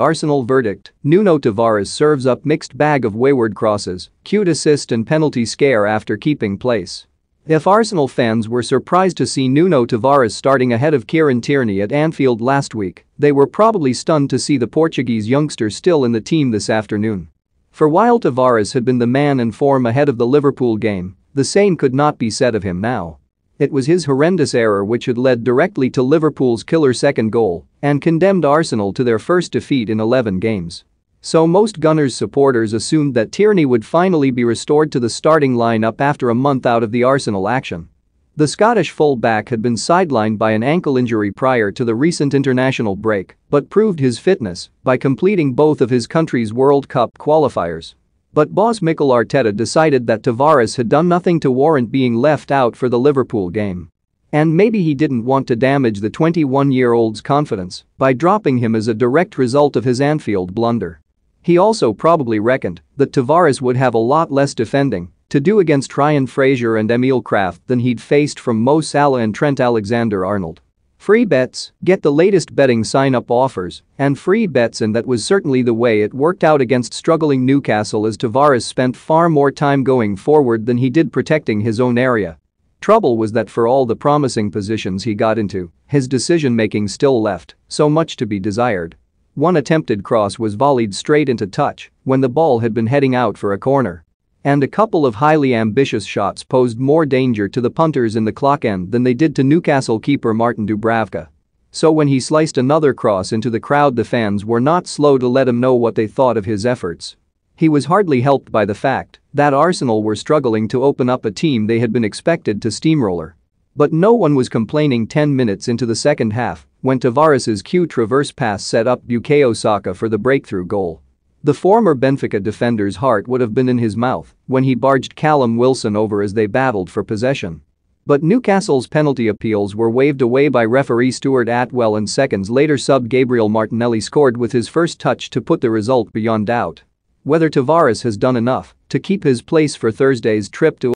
Arsenal verdict, Nuno Tavares serves up mixed bag of wayward crosses, cute assist and penalty scare after keeping place. If Arsenal fans were surprised to see Nuno Tavares starting ahead of Kieran Tierney at Anfield last week, they were probably stunned to see the Portuguese youngster still in the team this afternoon. For while Tavares had been the man in form ahead of the Liverpool game, the same could not be said of him now. It was his horrendous error which had led directly to Liverpool's killer second goal and condemned Arsenal to their first defeat in 11 games. So most Gunners supporters assumed that Tierney would finally be restored to the starting lineup after a month out of the Arsenal action. The Scottish fullback had been sidelined by an ankle injury prior to the recent international break but proved his fitness by completing both of his country's World Cup qualifiers. But boss Mikel Arteta decided that Tavares had done nothing to warrant being left out for the Liverpool game. And maybe he didn't want to damage the 21-year-old's confidence by dropping him as a direct result of his Anfield blunder. He also probably reckoned that Tavares would have a lot less defending to do against Ryan Fraser and Emil Kraft than he'd faced from Mo Salah and Trent Alexander-Arnold. Free bets, get the latest betting sign-up offers, and free bets and that was certainly the way it worked out against struggling Newcastle as Tavares spent far more time going forward than he did protecting his own area Trouble was that for all the promising positions he got into, his decision-making still left so much to be desired. One attempted cross was volleyed straight into touch when the ball had been heading out for a corner. And a couple of highly ambitious shots posed more danger to the punters in the clock end than they did to Newcastle keeper Martin Dubravka. So when he sliced another cross into the crowd the fans were not slow to let him know what they thought of his efforts. He was hardly helped by the fact that Arsenal were struggling to open up a team they had been expected to steamroller. But no one was complaining 10 minutes into the second half when Tavares' Q traverse pass set up Bukayo Saka for the breakthrough goal. The former Benfica defender's heart would have been in his mouth when he barged Callum Wilson over as they battled for possession. But Newcastle's penalty appeals were waved away by referee Stuart Atwell and seconds later sub Gabriel Martinelli scored with his first touch to put the result beyond doubt whether Tavares has done enough to keep his place for Thursday's trip to